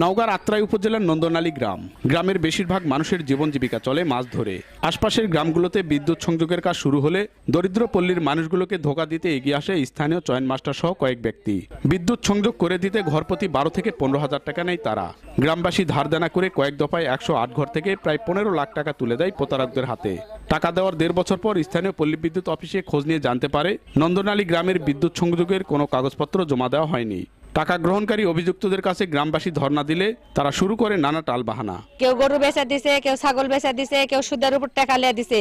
নওগাঁর আত্রাই উপজেলার নন্দনালী গ্রাম গ্রামের বেশিরভাগ মানুষের জীবন জীবিকা চলে মাছ ধরে আশপাশের গ্রামগুলোতে বিদ্যুৎ সংযোগের কাজ শুরু হলে দরিদ্র পল্লীর মানুষগুলোকে ধোকা দিতে এগিয়ে আসে স্থানীয় চয়ন মাস্টার সহ কয়েক ব্যক্তি বিদ্যুৎ সংযোগ করে দিতে ঘর প্রতি বারো থেকে পনেরো হাজার টাকা নেয় তারা গ্রামবাসী ধার দেনা করে কয়েক দফায় একশো আট ঘর থেকে প্রায় পনেরো লাখ টাকা তুলে দেয় প্রতারকদের হাতে টাকা দেওয়ার দেড় বছর পর স্থানীয় পল্লী বিদ্যুৎ অফিসে খোঁজ নিয়ে জানতে পারে নন্দনালী গ্রামের বিদ্যুৎ সংযোগের কোনো কাগজপত্র জমা দেওয়া হয়নি টাকা গ্রহণকারী অভিযুক্তদের কাছে গ্রামবাসী ধর্ণা দিলে তারা শুরু করে নানা টাল বাহানা কেউ গরু বেচা দিছে কেউ ছাগল বেচা দিছে কেউ সুদের উপর টাকা লিয়া দিছে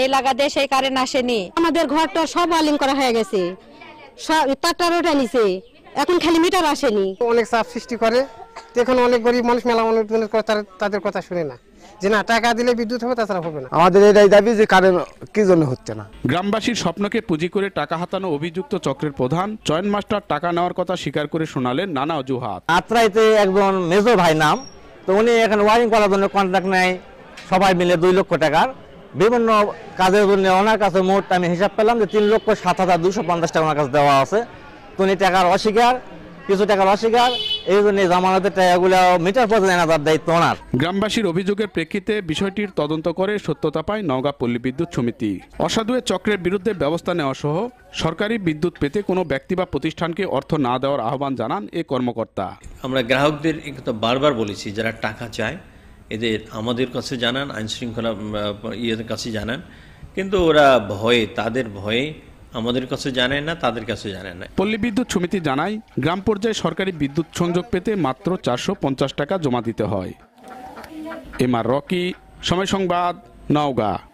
এই লাগা লাগাতে সেই কারেন্ট আসেনি আমাদের ঘরটা সব আলিং করা হয়ে গেছে সব তারটা নিছে এখন খালি মিটার আসেনি অনেক চাপ সৃষ্টি করে এখন অনেক গরিব মানুষ মেলা মানুষ তাদের কথা শুনে না যে না টাকা দিলে বিদ্যুৎ হবে তাছাড়া হবে না আমাদের এটাই দাবি যে কারেন্ট কি জন্য হচ্ছে না গ্রামবাসীর স্বপ্নকে পুঁজি করে টাকা হাতানো অভিযুক্ত চক্রের প্রধান চয়ন মাস্টার টাকা নেওয়ার কথা স্বীকার করে শোনালেন নানা অজুহাত আত্রাইতে একজন মেজো ভাই নাম তো উনি এখানে ওয়ারিং করার জন্য কন্ট্রাক্ট নেয় সবাই মিলে দুই লক্ষ টাকার বিভিন্ন কাজের জন্য ওনার কাছে মোট আমি হিসাব পেলাম যে তিন লক্ষ সাত হাজার দুশো পঞ্চাশ টাকা ওনার কাছে দেওয়া আছে তো উনি টাকার অস্বীকার কিছু টাকা অস্বীকার এই জন্য জামানতের টাকাগুলো মিটার পর্যন্ত এনাদার দায়িত্ব ওনার গ্রামবাসীর অভিযোগের প্রেক্ষিতে বিষয়টির তদন্ত করে সত্যতা পায় নওগাঁ পল্লী বিদ্যুৎ সমিতি অসাধুয়ে চক্রের বিরুদ্ধে ব্যবস্থা নেওয়া সহ সরকারি বিদ্যুৎ পেতে কোনো ব্যক্তি বা প্রতিষ্ঠানকে অর্থ না দেওয়ার আহ্বান জানান এ কর্মকর্তা আমরা গ্রাহকদের তো বারবার বলেছি যারা টাকা চায় এদের আমাদের কাছে জানান আইনশৃঙ্খলা ইয়েদের কাছে জানান কিন্তু ওরা ভয়ে তাদের ভয়ে আমাদের কাছে জানেন না তাদের কাছে জানেন না পল্লী বিদ্যুৎ সমিতি জানায় গ্রাম পর্যায়ে সরকারি বিদ্যুৎ সংযোগ পেতে মাত্র চারশো টাকা জমা দিতে হয় এম আর রকি সময় সংবাদ নওগাঁ